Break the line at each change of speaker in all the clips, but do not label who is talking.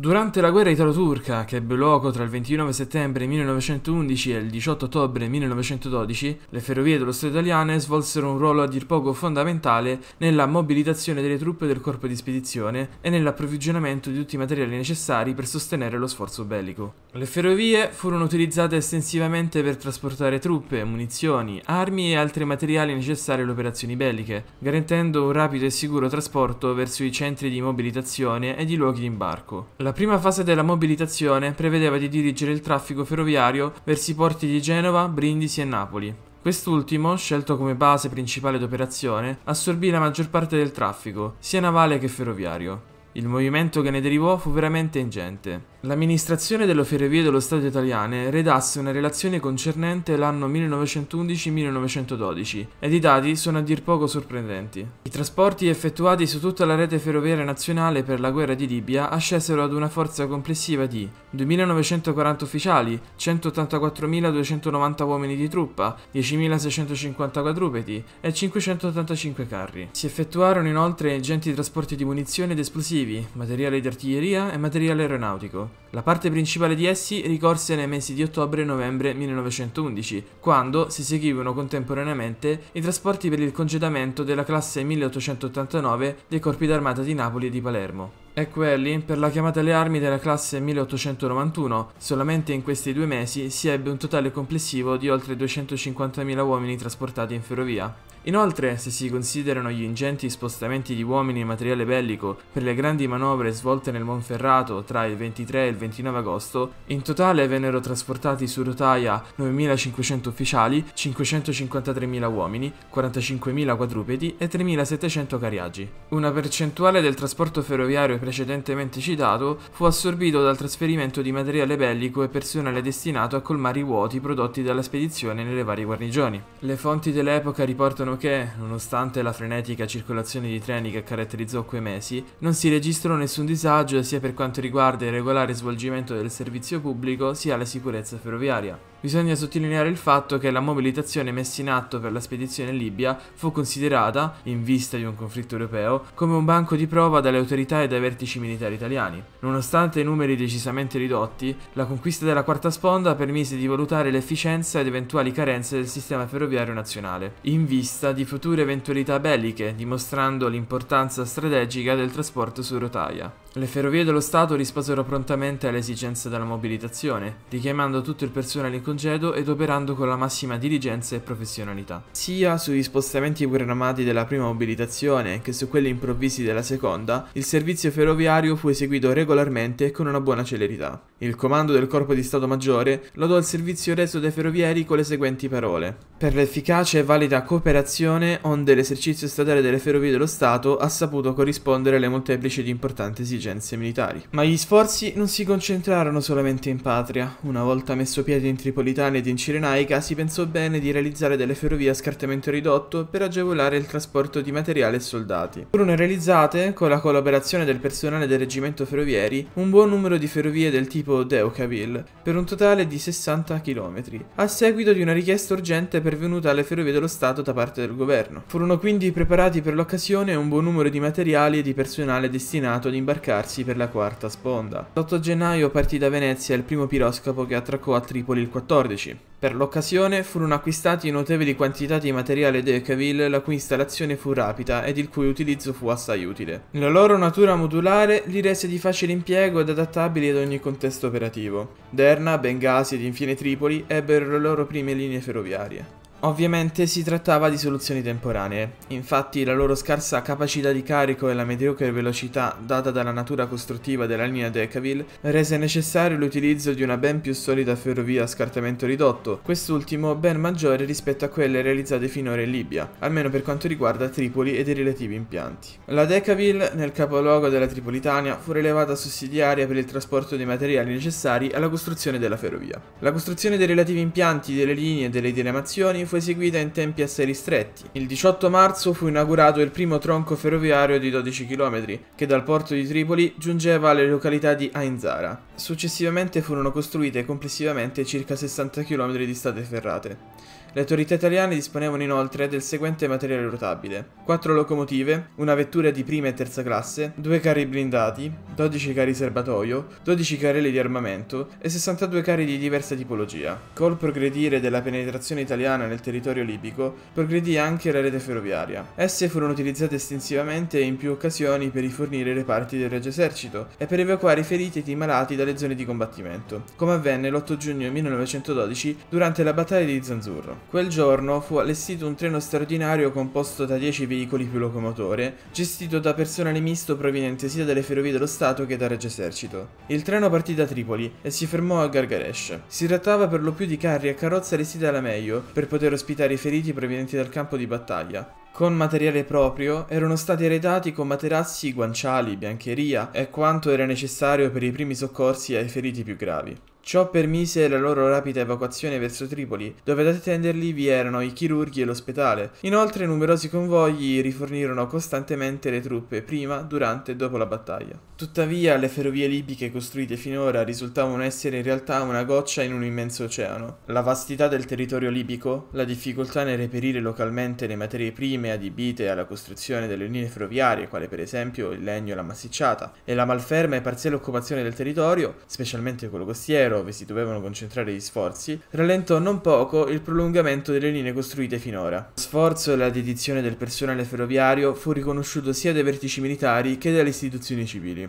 Durante la guerra italo-turca, che ebbe luogo tra il 29 settembre 1911 e il 18 ottobre 1912, le ferrovie dello Stato italiane svolsero un ruolo a dir poco fondamentale nella mobilitazione delle truppe del corpo di spedizione e nell'approvvigionamento di tutti i materiali necessari per sostenere lo sforzo bellico. Le ferrovie furono utilizzate estensivamente per trasportare truppe, munizioni, armi e altri materiali necessari alle operazioni belliche, garantendo un rapido e sicuro trasporto verso i centri di mobilitazione e di luoghi di imbarco. La prima fase della mobilitazione prevedeva di dirigere il traffico ferroviario verso i porti di Genova, Brindisi e Napoli. Quest'ultimo, scelto come base principale d'operazione, assorbì la maggior parte del traffico, sia navale che ferroviario. Il movimento che ne derivò fu veramente ingente. L'amministrazione delle ferrovie dello Stato italiane redasse una relazione concernente l'anno 1911-1912 ed i dati sono a dir poco sorprendenti. I trasporti effettuati su tutta la rete ferroviaria nazionale per la guerra di Libia ascesero ad una forza complessiva di 2.940 ufficiali, 184.290 uomini di truppa, 10.650 quadrupedi e 585 carri. Si effettuarono inoltre ingenti trasporti di munizioni ed esplosivi, materiale di artiglieria e materiale aeronautico. La parte principale di essi ricorse nei mesi di ottobre e novembre 1911, quando si seguivano contemporaneamente i trasporti per il congedamento della classe 1889 dei corpi d'armata di Napoli e di Palermo e Quelli per la chiamata alle armi della classe 1891. Solamente in questi due mesi si ebbe un totale complessivo di oltre 250.000 uomini trasportati in ferrovia. Inoltre, se si considerano gli ingenti spostamenti di uomini e materiale bellico per le grandi manovre svolte nel Monferrato tra il 23 e il 29 agosto, in totale vennero trasportati su rotaia 9.500 ufficiali, 553.000 uomini, 45.000 quadrupedi e 3.700 cariaggi. Una percentuale del trasporto ferroviario precedentemente citato, fu assorbito dal trasferimento di materiale bellico e personale destinato a colmare i vuoti prodotti dalla spedizione nelle varie guarnigioni. Le fonti dell'epoca riportano che, nonostante la frenetica circolazione di treni che caratterizzò quei mesi, non si registrò nessun disagio sia per quanto riguarda il regolare svolgimento del servizio pubblico sia la sicurezza ferroviaria. Bisogna sottolineare il fatto che la mobilitazione messa in atto per la spedizione in Libia fu considerata, in vista di un conflitto europeo, come un banco di prova dalle autorità e dai vertici militari italiani. Nonostante i numeri decisamente ridotti, la conquista della quarta sponda permise di valutare l'efficienza ed eventuali carenze del sistema ferroviario nazionale, in vista di future eventualità belliche, dimostrando l'importanza strategica del trasporto su rotaia. Le ferrovie dello Stato risposero prontamente alle esigenze della mobilitazione, richiamando tutto il personale in congedo ed operando con la massima diligenza e professionalità. Sia sugli spostamenti programmati della prima mobilitazione che su quelli improvvisi della seconda, il servizio ferroviario fu eseguito regolarmente e con una buona celerità. Il comando del Corpo di Stato Maggiore lodò il servizio reso dai ferrovieri con le seguenti parole. Per l'efficace e valida cooperazione onde l'esercizio statale delle ferrovie dello Stato ha saputo corrispondere alle molteplici ed importanti esigenze militari. Ma gli sforzi non si concentrarono solamente in patria. Una volta messo piede in Tripolitania ed in Cirenaica si pensò bene di realizzare delle ferrovie a scartamento ridotto per agevolare il trasporto di materiale e soldati. Furono realizzate, con la collaborazione del personale del reggimento ferrovieri, un buon numero di ferrovie del tipo tipo Deocaville, per un totale di 60 km, a seguito di una richiesta urgente pervenuta alle ferrovie dello Stato da parte del governo. Furono quindi preparati per l'occasione un buon numero di materiali e di personale destinato ad imbarcarsi per la quarta sponda. L'8 gennaio partì da Venezia il primo piroscafo che attraccò a Tripoli il 14. Per l'occasione furono acquistati notevoli quantità di materiale Decaville la cui installazione fu rapida ed il cui utilizzo fu assai utile. La loro natura modulare li rese di facile impiego ed adattabili ad ogni contesto operativo. Derna, Bengasi ed infine Tripoli ebbero le loro prime linee ferroviarie. Ovviamente si trattava di soluzioni temporanee, infatti la loro scarsa capacità di carico e la mediocre velocità data dalla natura costruttiva della linea Decaville rese necessario l'utilizzo di una ben più solida ferrovia a scartamento ridotto, quest'ultimo ben maggiore rispetto a quelle realizzate finora in Libia, almeno per quanto riguarda Tripoli ed i relativi impianti. La Decaville, nel capoluogo della Tripolitania, fu rilevata sussidiaria per il trasporto dei materiali necessari alla costruzione della ferrovia. La costruzione dei relativi impianti, delle linee e delle diramazioni fu eseguita in tempi assai ristretti. Il 18 marzo fu inaugurato il primo tronco ferroviario di 12 km, che dal porto di Tripoli giungeva alle località di Ainzara. Successivamente furono costruite complessivamente circa 60 km di state ferrate. Le autorità italiane disponevano inoltre del seguente materiale rotabile: 4 locomotive, una vettura di prima e terza classe, 2 carri blindati, 12 carri serbatoio, 12 carrelli di armamento e 62 carri di diversa tipologia. Col progredire della penetrazione italiana nel territorio libico, progredì anche la rete ferroviaria. Esse furono utilizzate estensivamente in più occasioni per rifornire reparti del Regio Esercito e per evacuare i feriti e i malati dalle zone di combattimento, come avvenne l'8 giugno 1912 durante la battaglia di Zanzurro. Quel giorno fu allestito un treno straordinario composto da 10 veicoli più locomotore, gestito da personale misto proveniente sia dalle ferrovie dello Stato che dal Regio Esercito. Il treno partì da Tripoli e si fermò a Gargaresh. Si trattava per lo più di carri e carrozze allestiti alla meglio per poter ospitare i feriti provenienti dal campo di battaglia. Con materiale proprio erano stati arredati con materassi, guanciali, biancheria e quanto era necessario per i primi soccorsi ai feriti più gravi. Ciò permise la loro rapida evacuazione verso Tripoli, dove ad attenderli vi erano i chirurghi e l'ospedale. Inoltre numerosi convogli rifornirono costantemente le truppe prima, durante e dopo la battaglia. Tuttavia le ferrovie libiche costruite finora risultavano essere in realtà una goccia in un immenso oceano. La vastità del territorio libico, la difficoltà nel reperire localmente le materie prime adibite alla costruzione delle linee ferroviarie, quale per esempio il legno e la massicciata, e la malferma e parziale occupazione del territorio, specialmente quello costiero, dove si dovevano concentrare gli sforzi, rallentò non poco il prolungamento delle linee costruite finora. Lo sforzo e la dedizione del personale ferroviario fu riconosciuto sia dai vertici militari che dalle istituzioni civili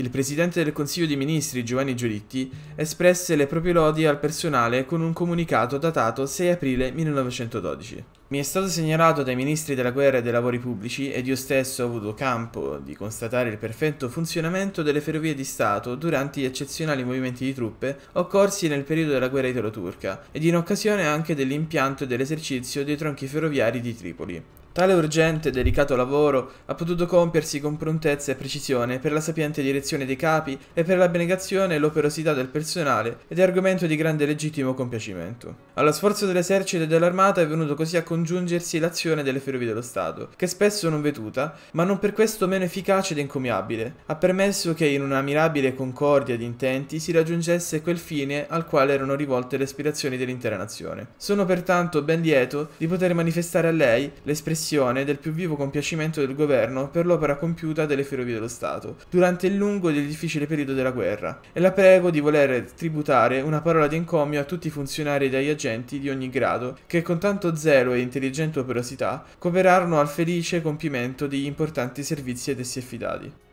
il presidente del Consiglio dei Ministri Giovanni Giolitti espresse le proprie lodi al personale con un comunicato datato 6 aprile 1912. Mi è stato segnalato dai ministri della guerra e dei lavori pubblici ed io stesso ho avuto campo di constatare il perfetto funzionamento delle ferrovie di Stato durante gli eccezionali movimenti di truppe occorsi nel periodo della guerra italo-turca ed in occasione anche dell'impianto e dell'esercizio dei tronchi ferroviari di Tripoli. Tale urgente e delicato lavoro ha potuto compiersi con prontezza e precisione per la sapiente direzione dei capi e per l'abnegazione e l'operosità del personale ed è argomento di grande legittimo compiacimento. Allo sforzo dell'esercito e dell'armata è venuto così a congiungersi l'azione delle ferrovie dello Stato, che spesso non veduta, ma non per questo meno efficace ed encomiabile, ha permesso che in una mirabile concordia di intenti si raggiungesse quel fine al quale erano rivolte le aspirazioni dell'intera nazione. Sono pertanto ben lieto di poter manifestare a lei l'espressione espressione del più vivo compiacimento del governo per l'opera compiuta delle ferrovie dello Stato, durante il lungo e difficile periodo della guerra, e la prego di voler tributare una parola di encomio a tutti i funzionari ed agli agenti di ogni grado, che con tanto zelo e intelligente operosità cooperarono al felice compimento degli importanti servizi ad essi affidati.